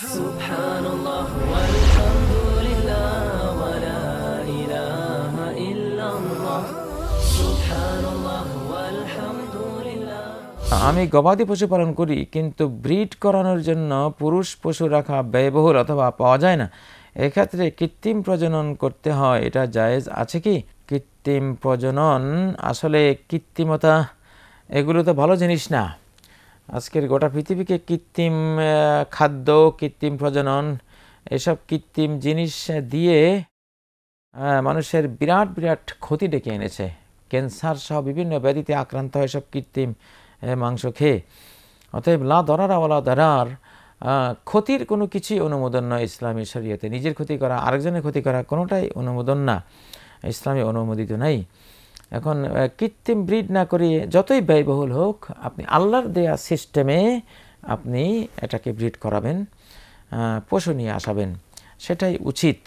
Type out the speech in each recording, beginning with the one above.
আমি গবাদি পশু পালন করি কিন্তু ব্রিড করানোর জন্য পুরুষ পশু রাখা ব্যয়বহুল অথবা পাওয়া যায় না এক্ষেত্রে কৃত্রিম প্রজনন করতে হয় এটা জায়েজ আছে কি কৃত্রিম প্রজনন আসলে কৃত্রিমতা এগুলো তো ভালো জিনিস না আজকের গোটা পৃথিবীকে কৃত্রিম খাদ্য কৃত্রিম প্রজনন এসব কৃত্রিম জিনিস দিয়ে মানুষের বিরাট বিরাট ক্ষতি ডেকে এনেছে ক্যান্সার সহ বিভিন্ন ব্যাধিতে আক্রান্ত হয় সব কৃত্রিম মাংস খেয়ে অতএব লা দরার আওয়ালা দরার ক্ষতির কোনো কিছুই অনুমোদন নয় ইসলামী শরীয়তে নিজের ক্ষতি করা আরেকজনের ক্ষতি করা কোনোটাই অনুমোদন না ইসলামী অনুমোদিত নাই এখন কৃত্রিম ব্রিড না করে যতই ব্যয়বহুল হোক আপনি আল্লাহর দেয়া সিস্টেমে আপনি এটাকে ব্রিড করাবেন পশু নিয়ে আসাবেন সেটাই উচিত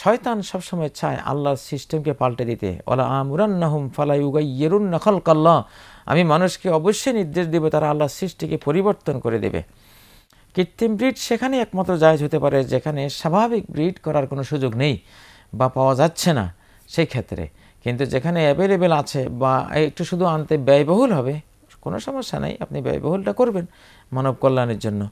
শয়তান সবসময় চায় আল্লাহর সিস্টেমকে পাল্টে দিতে ওলা আমরান ফালাই ইয়েরুন নখল কাল্লা আমি মানুষকে অবশ্যই নির্দেশ দেবো তারা আল্লাহর সৃষ্টিকে পরিবর্তন করে দেবে কৃত্রিম ব্রিড সেখানে একমাত্র জায়জ হতে পারে যেখানে স্বাভাবিক ব্রিড করার কোনো সুযোগ নেই বা পাওয়া যাচ্ছে না সেই ক্ষেত্রে কিন্তু যেখানে অ্যাভেলেবেল আছে বা একটু শুধু আনতে ব্যয়বহুল হবে কোনো সমস্যা নাই আপনি ব্যয়বহুলটা করবেন মানব কল্যাণের জন্য